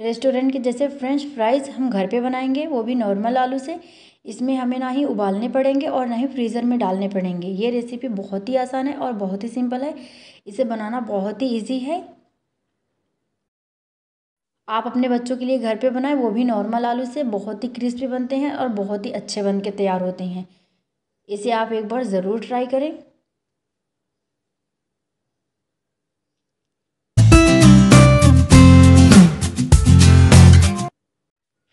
restaurant के जैसे French fries हम घर पे बनाएंगे वो भी नॉर्मल आलू से इसमें हमें ना ही उबालने पड़ेंगे और ना ही फ्रीज़र में डालने पड़ेंगे ये रेसिपी बहुत ही आसान है और बहुत ही सिंपल है इसे बनाना बहुत ही ईजी है आप अपने बच्चों के लिए घर पे बनाएं वो भी नॉर्मल आलू से बहुत ही क्रिस्पी बनते हैं और बहुत ही अच्छे बन के तैयार होते हैं इसे आप एक बार ज़रूर ट्राई करें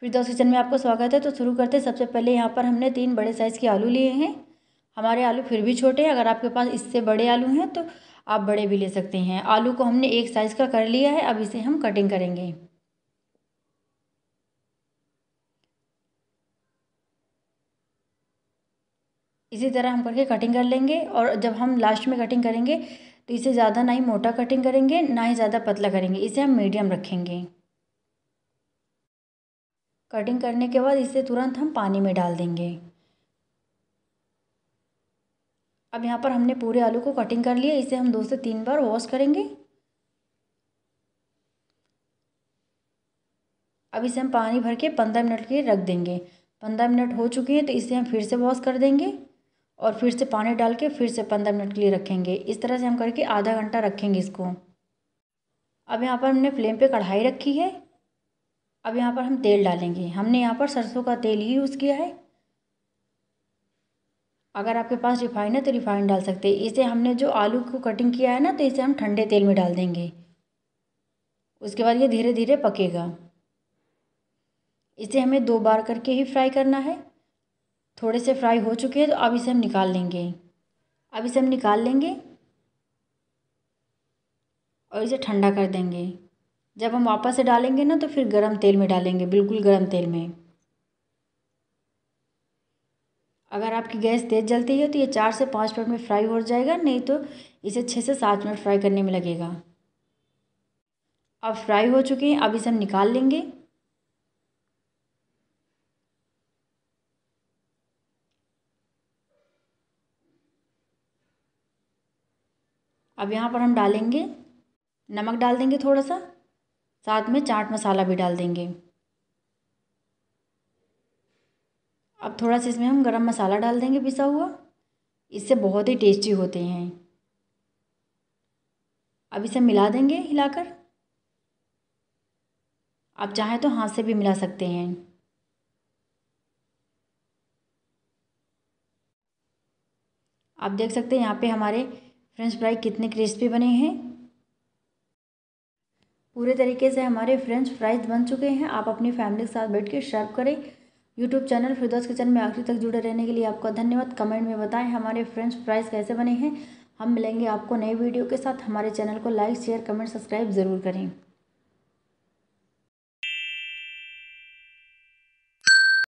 फिरदौस किचन में आपका स्वागत है तो शुरू करते हैं सबसे पहले यहाँ पर हमने तीन बड़े साइज़ के आलू लिए हैं हमारे आलू फिर भी छोटे हैं अगर आपके पास इससे बड़े आलू हैं तो आप बड़े भी ले सकते हैं आलू को हमने एक साइज़ का कर लिया है अब इसे हम कटिंग करेंगे इसी तरह हम करके कटिंग कर लेंगे और जब हम लास्ट में कटिंग करेंगे तो इसे ज़्यादा ना ही मोटा कटिंग करेंगे ना ही ज़्यादा पतला करेंगे इसे हम मीडियम रखेंगे कटिंग करने के बाद इसे तुरंत हम पानी में डाल देंगे अब यहाँ पर हमने पूरे आलू को कटिंग कर लिया इसे हम दो से तीन बार वॉश करेंगे अब इसे हम पानी भर के पंद्रह मिनट के लिए रख देंगे पंद्रह मिनट हो चुके हैं तो इसे हम फिर से वॉश कर देंगे और फिर से पानी डाल के फिर से पंद्रह मिनट के लिए रखेंगे इस तरह से हम करके आधा घंटा रखेंगे इसको अब यहाँ पर हमने फ्लेम पे कढ़ाई रखी है अब यहाँ पर हम तेल डालेंगे हमने यहाँ पर सरसों का तेल ही यूज़ किया है अगर आपके पास रिफाइंड है तो रिफाइंड डाल सकते हैं इसे हमने जो आलू को कटिंग किया है ना तो इसे हम ठंडे तेल में डाल देंगे उसके बाद ये धीरे धीरे पकेगा इसे हमें दो बार करके ही फ्राई करना है थोड़े से फ्राई हो चुके हैं तो अब इसे हम निकाल लेंगे अब इसे हम निकाल लेंगे और इसे ठंडा कर देंगे जब हम वापस से डालेंगे ना तो फिर गर्म तेल में डालेंगे बिल्कुल गर्म तेल में अगर आपकी गैस तेज़ जलती है तो ये चार से पाँच मिनट में फ्राई हो जाएगा नहीं तो इसे छः से सात मिनट फ्राई करने में लगेगा अब फ्राई हो चुके हैं अब इसे हम निकाल लेंगे अब यहाँ पर हम डालेंगे नमक डाल देंगे थोड़ा सा साथ में चाट मसाला भी डाल देंगे अब थोड़ा सा इसमें हम गरम मसाला डाल देंगे पिसा हुआ इससे बहुत ही टेस्टी होते हैं अब इसे मिला देंगे हिलाकर आप चाहें तो हाथ से भी मिला सकते हैं आप देख सकते हैं यहाँ पे हमारे फ्रेंच फ्राई कितने क्रिस्पी बने हैं पूरे तरीके से हमारे फ्रेंच फ्राइज बन चुके हैं आप अपनी फैमिली के साथ बैठ के शर्व करें यूट्यूब चैनल फिरदौस किचन में आखिरी तक जुड़े रहने के लिए आपका धन्यवाद कमेंट में बताएं हमारे फ्रेंच फ्राइज कैसे बने हैं हम मिलेंगे आपको नए वीडियो के साथ हमारे चैनल को लाइक शेयर कमेंट सब्सक्राइब ज़रूर करें